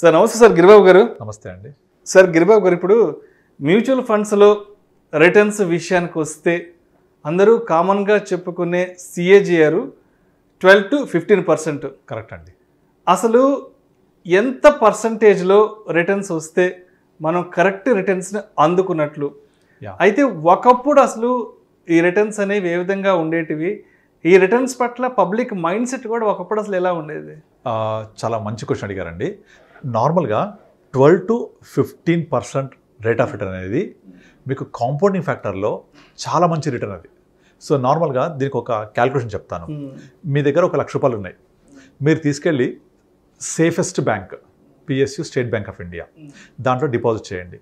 Sir నమస్తే sir Giribabu గారు నమస్తే అండి సార్ గిరిబాబు గారు ఇప్పుడు మ్యూచువల్ ఫండ్స్లో రిటర్న్స్ విషయానికి వస్తే అందరూ కామన్గా చెప్పుకునే CAGR twelve to fifteen percent correct అండి అసలు ఎంత పర్సంటేజ్లో రిటర్న్స్ వస్తే మనం కరెక్ట్ రిటర్న్స్ని అందుకున్నట్లు అయితే ఒకప్పుడు అసలు ఈ రిటర్న్స్ అనేవి ఏ విధంగా ఉండేటివి ఈ రిటర్న్స్ పట్ల పబ్లిక్ మైండ్ సెట్ కూడా ఒకప్పుడు అసలు ఎలా ఉండేది చాలా మంచి క్వశ్చన్ అడిగారండి నార్మల్గా twelve to fifteen percent rate of return అనేది మీకు కాంపౌండింగ్ ఫ్యాక్టర్లో చాలా మంచి రిటర్న్ అది సో నార్మల్గా దీనికి ఒక క్యాలిక్యులేషన్ చెప్తాను hmm. మీ దగ్గర ఒక లక్ష రూపాయలు ఉన్నాయి మీరు తీసుకెళ్ళి safest bank PSU State Bank of India దాంట్లో డిపాజిట్ చేయండి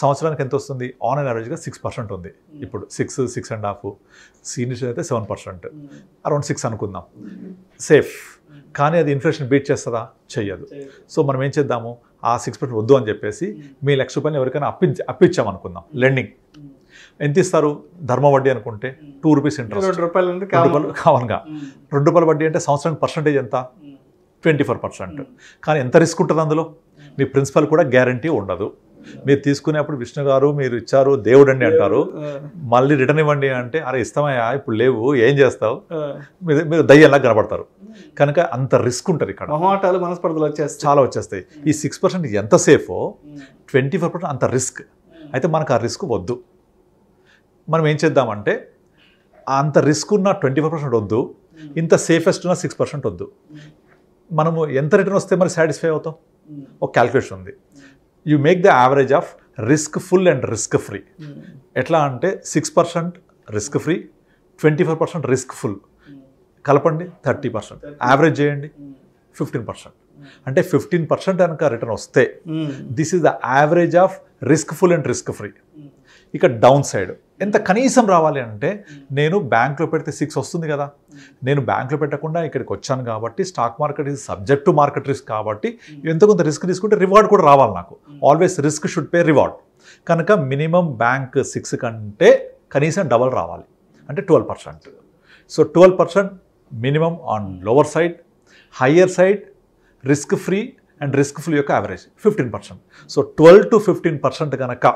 సంవత్సరానికి ఎంత వస్తుంది ఆన్ అండ్ యావరేజ్గా సిక్స్ పర్సెంట్ ఉంది hmm. ఇప్పుడు six six and half seniors అయితే సెవెన్ పర్సెంట్ అరౌండ్ సిక్స్ అనుకుందాం సేఫ్ కానీ అది ఇన్ఫ్లేషన్ బీట్ చేస్తుందా చెయ్యదు సో మనం ఏం చేద్దాము ఆ సిక్స్ పర్సెంట్ వద్దు అని చెప్పేసి మీ లక్ష రూపాయలు ఎవరికైనా అప్పించి అప్పించామనుకుందాం లెండింగ్ ఎంత ఇస్తారు ధర్మ వడ్డీ అనుకుంటే టూ రూపీస్ ఇంట్రెస్ట్ రెండు రూపాయలు కావనగా రెండు రూపాయల వడ్డీ అంటే సంవత్సరానికి పర్సంటేజ్ ఎంత ట్వంటీ ఫోర్ పర్సెంట్ కానీ ఎంత రిస్క్ ఉంటుంది అందులో మీ ప్రిన్సిపల్ కూడా గ్యారంటీ ఉండదు మీరు తీసుకునేప్పుడు విష్ణు గారు మీరు ఇచ్చారు దేవుడు అండి అంటారు మళ్ళీ రిటర్న్ ఇవ్వండి అంటే అరే ఇష్టమయ్యా ఇప్పుడు లేవు ఏం చేస్తావు మీరు మీరు దయ్యంలా కనబడతారు కనుక అంత రిస్క్ ఉంటుంది ఇక్కడ మొహమాటాలు మనస్పర్ధలు వచ్చేస్తాయి చాలా వచ్చేస్తాయి ఈ సిక్స్ పర్సెంట్ ఎంత సేఫో ట్వంటీ ఫోర్ పర్సెంట్ అంత రిస్క్ అయితే మనకు ఆ రిస్క్ వద్దు మనం ఏం చేద్దామంటే అంత రిస్క్ ఉన్న ట్వంటీ ఫోర్ పర్సెంట్ వద్దు ఇంత సేఫెస్ట్ ఉన్న సిక్స్ పర్సెంట్ వద్దు మనము ఎంత రిటర్న్ వస్తే మరి సాటిస్ఫై అవుతాం ఒక క్యాల్కులేషన్ ఉంది you make the average of risk full and risk free ఎట్లా అంటే six percent risk free twenty four percent risk full కలపండి థర్టీ పర్సెంట్ యావరేజ్ చేయండి ఫిఫ్టీన్ పర్సెంట్ అంటే ఫిఫ్టీన్ పర్సెంట్ కనుక రిటర్న్ వస్తే this is the average of risk full and risk free ఇక downside ఎంత కనీసం రావాలి అంటే నేను బ్యాంక్లో పెడితే సిక్స్ వస్తుంది కదా నేను బ్యాంక్లో పెట్టకుండా ఇక్కడికి వచ్చాను కాబట్టి స్టాక్ మార్కెట్ ఇది సబ్జెక్ట్ టు మార్కెట్ రిస్క్ కాబట్టి ఎంత కొంత రిస్క్ తీసుకుంటే రివార్డ్ కూడా రావాలి నాకు always risk should pay reward కనుక మినిమం బ్యాంక్ సిక్స్ కంటే కనీసం డబల్ రావాలి అంటే twelve percent so twelve percent minimum on lower side higher side risk free and risk free యొక్క average fifteen percent so twelve to fifteen percent కనుక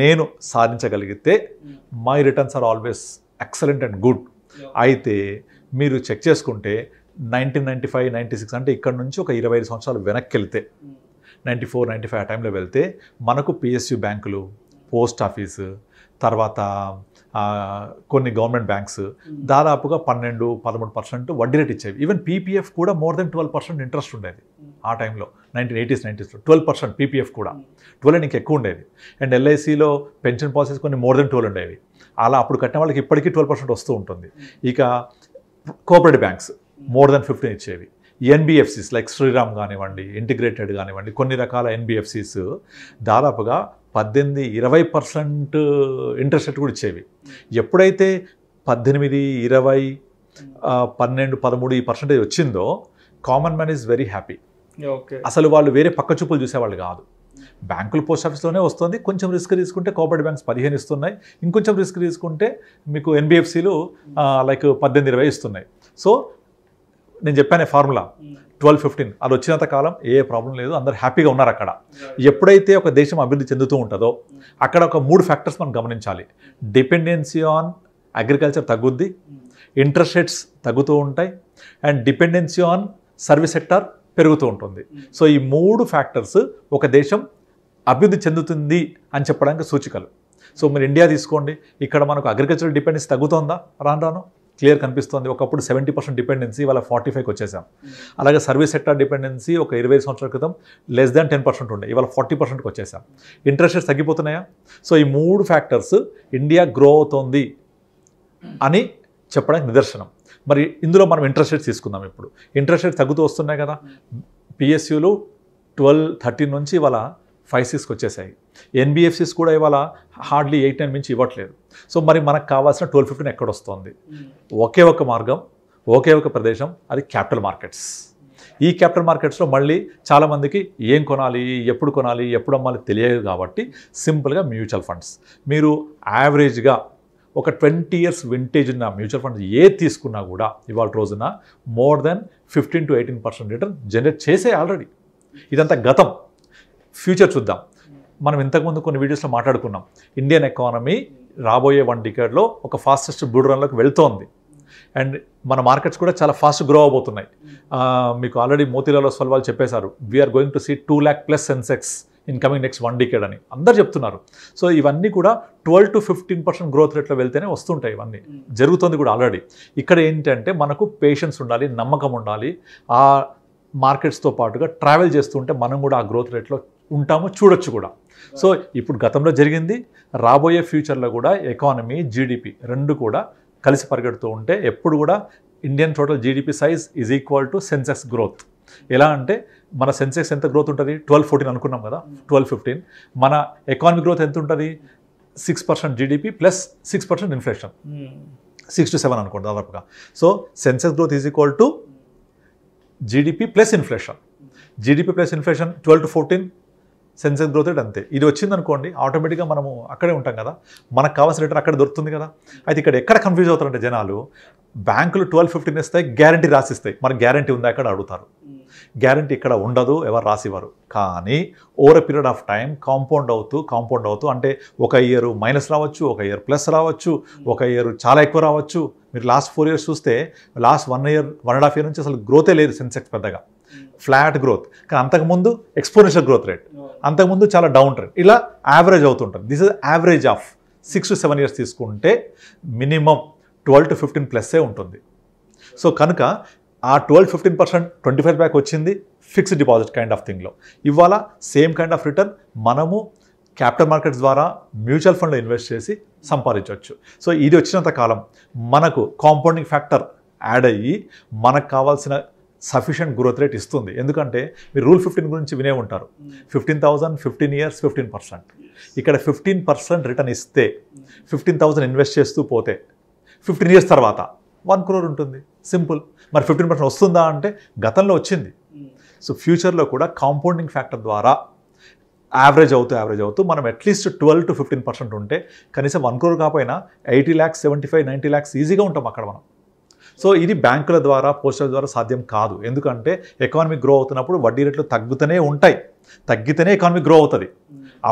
నేను సాధించగలిగితే my returns are always excellent and good అయితే మీరు check చేసుకుంటే nineteen ninety five ninety six అంటే ఇక్కడ నుంచి ఒక ఇరవై ఐదు సంవత్సరాలు వెనక్కి వెళ్తే hmm. Ninety four ninety five ఆ టైంలో వెళ్తే మనకు పిఎస్యూ బ్యాంకులు పోస్ట్ ఆఫీసు తర్వాత కొన్ని గవర్నమెంట్ బ్యాంక్స్ hmm. దాదాపుగా పన్నెండు పదమూడు పర్సెంట్ వడ్డీ రేట్ ఇచ్చేవి ఈవెన్ పీపీఎఫ్ కూడా more than twelve percent interest ఉండేది hmm. ఆ టైంలో నైన్టీన్ ఎయిటీస్ నైంటీస్లో ట్వెల్వ్ పర్సెంట్ పీపీఎఫ్ కూడా ట్వెల్వ్ hmm. ఇంక ఎక్కువ ఉండేది అండ్ ఎల్ఐసిలో పెన్షన్ పాలసీస్ కొన్ని మోర్ దెన్ ట్వెల్వ్ ఉండేవి అలా అప్పుడు కట్టిన వాళ్ళకి ఇప్పటికీ ట్వెల్వ్ పర్సెంట్ వస్తూ ఉంటుంది ఇక cooperative banks more than fifteen ఇచ్చేవి ఎన్బిఎఫ్సీస్ లైక్ శ్రీరామ్ కానివ్వండి ఇంటిగ్రేటెడ్ కానివ్వండి కొన్ని రకాల ఎన్బిఎఫ్సీస్ దాదాపుగా పద్దెనిమిది ఇరవై పర్సెంట్ ఇంట్రెస్ట్ రేట్ కూడా ఇచ్చేవి ఎప్పుడైతే పద్దెనిమిది ఇరవై పన్నెండు పదమూడు ఈ పర్సెంటేజ్ వచ్చిందో common man is very happy అసలు వాళ్ళు వేరే పక్క చూపులు చూసేవాళ్ళు కాదు బ్యాంకులు పోస్ట్ ఆఫీస్లోనే వస్తుంది కొంచెం రిస్క్ తీసుకుంటే కోఆపరేటివ్ బ్యాంక్స్ పదిహేను ఇస్తున్నాయి ఇంకొంచెం రిస్క్ తీసుకుంటే మీకు ఎన్బిఎఫ్సీలు లైక్ పద్దెనిమిది ఇరవై ఇస్తున్నాయి సో నేను చెప్పాను ఫార్ములా ట్వెల్వ్ ఫిఫ్టీన్ అది వచ్చినంత కాలం ఏ ప్రాబ్లం లేదు అందరు హ్యాపీగా ఉన్నారు అక్కడ ఎప్పుడైతే ఒక దేశం అభివృద్ధి చెందుతూ ఉంటుందో అక్కడ ఒక మూడు ఫ్యాక్టర్స్ మనం గమనించాలి డిపెండెన్సీ ఆన్ అగ్రికల్చర్ తగ్గుద్ది ఇంట్రెస్ట్ రేట్స్ తగ్గుతూ ఉంటాయి and dependency on service sector పెరుగుతూ ఉంటుంది సో ఈ మూడు ఫ్యాక్టర్స్ ఒక దేశం అభివృద్ధి చెందుతుంది అని చెప్పడానికి సూచికలు సో మీరు ఇండియా తీసుకోండి ఇక్కడ మనకు అగ్రికల్చరల్ డిపెండెన్స్ తగ్గుతుందా రాను రాను క్లియర్ కనిపిస్తుంది ఒకప్పుడు సెవెంటీ పర్సెంట్ డిపెండెన్సీ వాళ్ళ ఫార్టీ ఫైవ్కి వచ్చేసాం అలాగే సర్వీస్ సెక్టర్ డిపెండెన్సీ ఒక ఇరవై సంవత్సరాల క్రితం లెస్ దాన్ టెన్ పర్సెంట్ ఉండే ఇవాళ ఫార్టీ పర్సెంట్కి వచ్చేసాం ఇంట్రెస్ట్ రేట్స్ తగ్గిపోతున్నాయా సో ఈ మూడు ఫ్యాక్టర్స్ ఇండియా గ్రో అవుతోంది అని చెప్పడానికి నిదర్శనం మరి ఇందులో మనం ఇంట్రెస్ట్ రేట్స్ తీసుకుందాం ఇప్పుడు ఇంట్రెస్ట్ రేట్ తగ్గుతూ వస్తున్నాయి కదా పిఎస్యులు ట్వెల్వ్ థర్టీన్ నుంచి ఇవాళ ఫైవ్ సిక్స్కి వచ్చేసాయి ఎన్బిఎఫ్సిస్ కూడా ఇవాళ హార్డ్లీ ఎయిట్ నైన్ మించి ఇవ్వట్లేదు సో మరి మనకు కావాల్సిన ట్వెల్వ్ ఫిఫ్టీన్ ఎక్కడ వస్తుంది ఒకే ఒక మార్గం ఒకే ఒక ప్రదేశం అది క్యాపిటల్ మార్కెట్స్ ఈ క్యాపిటల్ మార్కెట్స్లో మళ్ళీ చాలామందికి ఏం కొనాలి ఎప్పుడు కొనాలి ఎప్పుడు అమ్మాలి తెలియదు కాబట్టి సింపుల్గా మ్యూచువల్ ఫండ్స్ మీరు యావరేజ్గా ఒక ట్వంటీ ఇయర్స్ వింటేజ్ ఉన్న మ్యూచువల్ ఫండ్స్ ఏ తీసుకున్నా కూడా ఇవాళ రోజున more than fifteen to eighteen percent return generate చేసే ఆల్రెడీ ఇదంతా గతం ఫ్యూచర్ చూద్దాం మనం ఇంతకుముందు కొన్ని వీడియోస్లో మాట్లాడుకున్నాం ఇండియన్ ఎకానమీ రాబోయే వన్ డికేడ్లో ఒక ఫాస్టెస్ట్ బుడ్ రన్లోకి వెళ్తోంది అండ్ మన మార్కెట్స్ కూడా చాలా ఫాస్ట్ గ్రో అవబోతున్నాయి మీకు ఆల్రెడీ మోతీలాలో వాళ్ళు చెప్పేశారు we are going to see two lakh plus Sensex in coming next one decade అని అందరు చెప్తున్నారు సో ఇవన్నీ కూడా twelve to fifteen percent growth రేట్లో వెళ్తేనే వస్తుంటాయి ఇవన్నీ జరుగుతుంది కూడా ఆల్రెడీ ఇక్కడ ఏంటంటే మనకు పేషెన్స్ ఉండాలి నమ్మకం ఉండాలి ఆ మార్కెట్స్తో పాటుగా ట్రావెల్ చేస్తుంటే మనం కూడా ఆ గ్రోత్ రేట్లో ఉంటామో చూడొచ్చు కూడా సో ఇప్పుడు గతంలో జరిగింది రాబోయే ఫ్యూచర్లో కూడా ఎకానమీ జీడిపి రెండు కూడా కలిసి పరిగెడుతూ ఉంటే ఎప్పుడు కూడా Indian total GDP size is equal to Sensex growth ఎలా అంటే మన సెన్సెక్స్ ఎంత గ్రోత్ ఉంటుంది ట్వెల్వ్ ఫోర్టీన్ అనుకున్నాం కదా ట్వెల్వ్ ఫిఫ్టీన్ మన ఎకానమీ గ్రోత్ ఎంత ఉంటుంది six percent GDP plus six percent inflation hmm. Six to seven అనుకోండి దాదాపుగా so Sensex growth is equal to GDP plus inflation GDP plus inflation twelve to fourteen Sensex growth rate అంతే ఇది వచ్చిందనుకోండి ఆటోమేటిక్గా మనము అక్కడే ఉంటాం కదా మనకు కావాల్సిన రిటర్న్ అక్కడ దొరుకుతుంది కదా అయితే ఇక్కడ ఎక్కడ కన్ఫ్యూజ్ అవుతారంటే జనాలు బ్యాంకులు ట్వెల్వ్ ఫిఫ్టీన్ ఇస్తాయి గ్యారంటీ రాసిస్తాయి మనకు గ్యారంటీ ఉందా అక్కడ అడుగుతారు hmm. గ్యారంటీ ఇక్కడ ఉండదు ఎవరు రాసివ్వరు కానీ over a period of time compound అవుతూ కాంపౌండ్ అవుతూ అంటే ఒక ఇయర్ మైనస్ రావచ్చు ఒక ఇయర్ ప్లస్ రావచ్చు hmm. ఒక ఇయర్ చాలా ఎక్కువ రావచ్చు మీరు లాస్ట్ ఫోర్ ఇయర్స్ చూస్తే last one year one and half year నుంచి అసలు గ్రోతే లేదు సెన్సెక్స్ పెద్దగా ఫ్లాట్ hmm. గ్రోత్ కానీ అంతకుముందు ఎక్స్పోనెన్షియల్ గ్రోత్ రేట్ అంతకుముందు చాలా డౌన్ ట్రెండ్ ఇలా యావరేజ్ అవుతుంటుంది this is average of six to seven years తీసుకుంటే మినిమం ట్వెల్వ్ టు ఫిఫ్టీన్ ప్లస్సే ఉంటుంది సో కనుక ఆ twelve fifteen percent twenty five back వచ్చింది ఫిక్స్డ్ డిపాజిట్ కైండ్ ఆఫ్ థింగ్లో ఇవాళ సేమ్ కైండ్ ఆఫ్ రిటర్న్ మనము క్యాపిటల్ మార్కెట్స్ ద్వారా మ్యూచువల్ ఫండ్లో ఇన్వెస్ట్ చేసి సంపాదించవచ్చు సో ఇది వచ్చినంత కాలం మనకు కాంపౌండింగ్ ఫ్యాక్టర్ యాడ్ అయ్యి మనకు కావాల్సిన సఫిషియంట్ గ్రోత్ రేట్ ఇస్తుంది ఎందుకంటే మీరు రూల్ ఫిఫ్టీన్ గురించి వినే ఉంటారు hmm. Fifteen thousand fifteen years fifteen percent ఇక్కడ ఫిఫ్టీన్ పర్సెంట్ రిటర్న్ ఇస్తే ఫిఫ్టీన్ థౌసండ్ ఇన్వెస్ట్ చేస్తూ పోతే ఫిఫ్టీన్ ఇయర్స్ తర్వాత వన్ క్రోర్ ఉంటుంది సింపుల్ మరి ఫిఫ్టీన్ పర్సెంట్ వస్తుందా అంటే గతంలో వచ్చింది hmm. సో ఫ్యూచర్లో కూడా కాంపౌండింగ్ ఫ్యాక్టర్ ద్వారా యావరేజ్ అవుతూ యావరేజ్ అవుతూ మనం at least twelve to fifteen percent ఉంటే కనీసం వన్ క్రోర్ కాకపోయినా eighty lakhs seventy five ninety lakhs ఈజీగా ఉంటాం అక్కడ మనం సో ఇది బ్యాంకుల ద్వారా పోస్టుల ద్వారా సాధ్యం కాదు ఎందుకంటే ఎకానమీ గ్రో అవుతున్నప్పుడు వడ్డీ రేట్లు తగ్గుతూనే ఉంటాయి తగ్గితేనే ఎకానమీ గ్రో అవుతుంది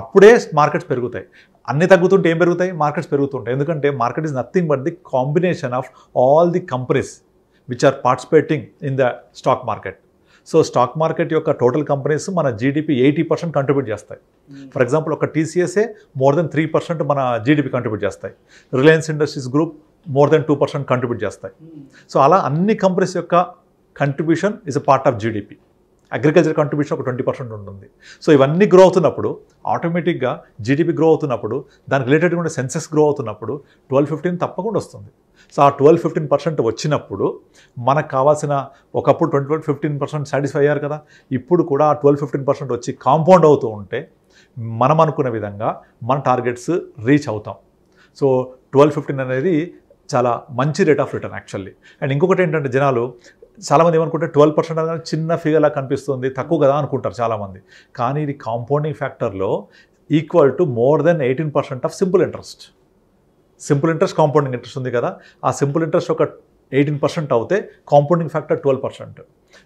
అప్పుడే మార్కెట్స్ పెరుగుతాయి అన్ని తగ్గుతుంటే ఏం పెరుగుతాయి మార్కెట్స్ పెరుగుతుంటాయి ఎందుకంటే market is nothing but the combination of all the companies which are participating in the stock market so stock market యొక్క టోటల్ కంపెనీస్ మన జీడిపి ఎయిటీ పర్సెంట్ కంట్రిబ్యూట్ చేస్తాయి ఫర్ hmm. ఎగ్జాంపుల్ ఒక టీసీఎస్ఏ మోర్ దెన్ త్రీ పర్సెంట్ మన GDP contribute చేస్తాయి Reliance Industries group more than two percent contribute చేస్తాయి so అలా అన్ని కంపెనీస్ యొక్క contribution is a part of GDP agriculture contribution ఒక ట్వంటీ పర్సెంట్ ఉంటుంది సో ఇవన్నీ గ్రో అవుతున్నప్పుడు ఆటోమేటిక్గా జీడిపి గ్రో అవుతున్నప్పుడు దానికి రిలేటెడ్గా ఉండే సెన్సెస్ గ్రో అవుతున్నప్పుడు ట్వెల్వ్ ఫిఫ్టీన్ తప్పకుండా వస్తుంది సో ఆ ట్వెల్వ్ ఫిఫ్టీన్ పర్సెంట్ వచ్చినప్పుడు మనకు కావాల్సిన ఒకప్పుడు twenty twelve fifteen percent satisfy అయ్యారు కదా ఇప్పుడు కూడా ఆ ట్వెల్వ్ ఫిఫ్టీన్ పర్సెంట్ వచ్చి కాంపౌండ్ అవుతూ ఉంటే మనం అనుకున్న విధంగా మన టార్గెట్స్ రీచ్ అవుతాం సో ట్వెల్వ్ ఫిఫ్టీన్ అనేది చాలా మంచి rate of return actually and ఇంకొకటి ఏంటంటే జనాలు చాలామంది ఏమనుకుంటే ట్వెల్వ్ పర్సెంట్ అనేది చిన్న ఫిగర్లా కనిపిస్తుంది తక్కువ కదా అనుకుంటారు చాలామంది కానీ ఇది కాంపౌండింగ్ ఫ్యాక్టర్లో equal to more than eighteen percent of simple interest simple interest compounding interest ఉంది కదా ఆ సింపుల్ ఇంట్రెస్ట్ ఒక ఎయిటీన్ పర్సెంట్ అవుతే కాంపౌండింగ్ ఫ్యాక్టర్ ట్వెల్వ్ పర్సెంట్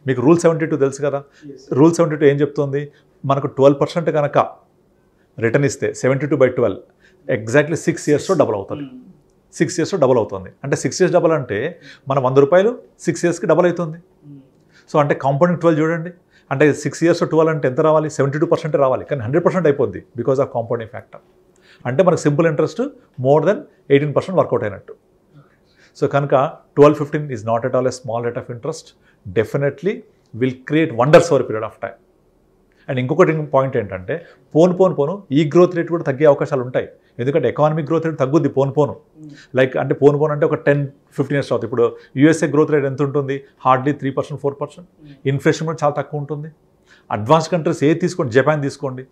మీకు రూల్ సెవెంటీ టూ తెలుసు కదా రూల్ సెవెంటీ టూ ఏం చెప్తుంది మనకు ట్వెల్వ్ పర్సెంట్ కనుక రిటర్న్ ఇస్తే seventy two by twelve exactly six ఇయర్స్లో డబుల్ అవుతుంది hmm. సిక్స్ ఇయర్స్లో డబుల్ అవుతుంది అంటే సిక్స్ ఇయర్స్ డబుల్ అంటే మన వంద రూపాయలు సిక్స్ ఇయర్స్కి డబుల్ అవుతుంది సో అంటే కాంపౌండింగ్ ట్వెల్వ్ చూడండి అంటే సిక్స్ ఇయర్స్ ట్వెల్వ్ అంటే ఎంత రావాలి సెవెంటీ టూ పర్సెంట్ రావాలి కానీ హండ్రెడ్ పర్సెంట్ అయిపోద్ది బికాస్ ఆఫ్ కాంపౌండింగ్ ఫ్యాక్టర్ అంటే మనకు simple interest more than eighteen percent work out అయినట్టు సో కనుక twelve fifteen is not at all a small rate of interest definitely will create wonders over period of time and ఇంకొకటి point ఏంటంటే పోను పోను పోను ఈ growth rate కూడా తగ్గే అవకాశాలు ఉంటాయి ఎందుకంటే ఎకానమిక్ గ్రోత్ రేట్ తగ్గుద్ది పోను పోను లైక్ అంటే పోను పోను అంటే ఒక టెన్ ఫిఫ్టీన్ ఇయర్స్ అవుతుంది ఇప్పుడు యూఎస్ఏ గ్రోత్ రేట్ ఎంత ఉంటుంది hardly three percent four percent inflation కూడా చాలా తక్కువ ఉంటుంది అడ్వాన్స్ కంట్రీస్ ఏ తీసుకోండి జపాన్ తీసుకోండి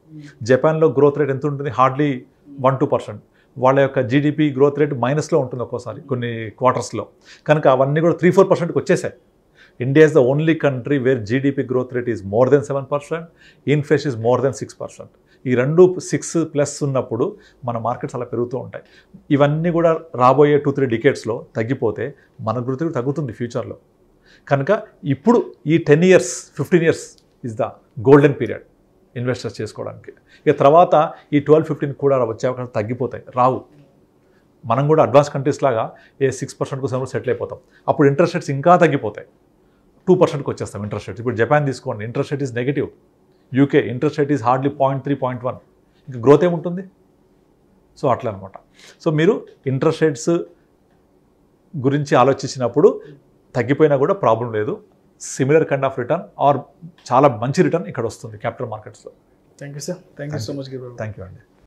జపాన్లో గ్రోత్ రేట్ ఎంత ఉంటుంది హార్డ్లీ వన్ టూ పర్సెంట్ వాళ్ళ యొక్క జీడిపి గ్రోత్ రేట్ మైనస్లో ఉంటుంది ఒక్కోసారి కొన్ని క్వార్టర్స్లో కనుక అవన్నీ కూడా త్రీ ఫోర్ పర్సెంట్కి వచ్చేసాయి India is the only country where GDP growth rate is more than seven percent inflation is more than six percent ఈ రెండు సిక్స్ ప్లస్ ఉన్నప్పుడు మన మార్కెట్స్ అలా పెరుగుతూ ఉంటాయి ఇవన్నీ కూడా రాబోయే టూ త్రీ డికేట్స్లో తగ్గిపోతే మన గ్రోత్ తగ్గుతుంది ఫ్యూచర్లో కనుక ఇప్పుడు ఈ ten years fifteen years is the golden period investors చేసుకోవడానికి ఇక తర్వాత ఈ ట్వెల్వ్ ఫిఫ్టీన్ కూడా వచ్చే అవకాశం తగ్గిపోతాయి రావు మనం కూడా అడ్వాన్స్ కంట్రీస్ లాగా ఏ సిక్స్ పర్సెంట్ సమయంలో సెటిల్ అయిపోతాం అప్పుడు ఇంట్రెస్ట్ రేట్స్ ఇంకా తగ్గిపోతాయి టూ పర్సెంట్కి వచ్చేస్తాం ఇంట్రెస్ట్ రేట్స్ ఇప్పుడు జపాన్ తీసుకోండి interest rate is negative UK interest rate is hardly point three point one ఇంకా గ్రోత్ ఏముంటుంది సో అట్లా అనమాట సో మీరు ఇంట్రెస్ట్ రేట్స్ గురించి ఆలోచించినప్పుడు తగ్గిపోయినా కూడా ప్రాబ్లం లేదు similar kind of return or చాలా మంచి రిటర్న్ ఇక్కడ వస్తుంది క్యాపిటల్ మార్కెట్స్లో thank you sir thank you so much thank you అండి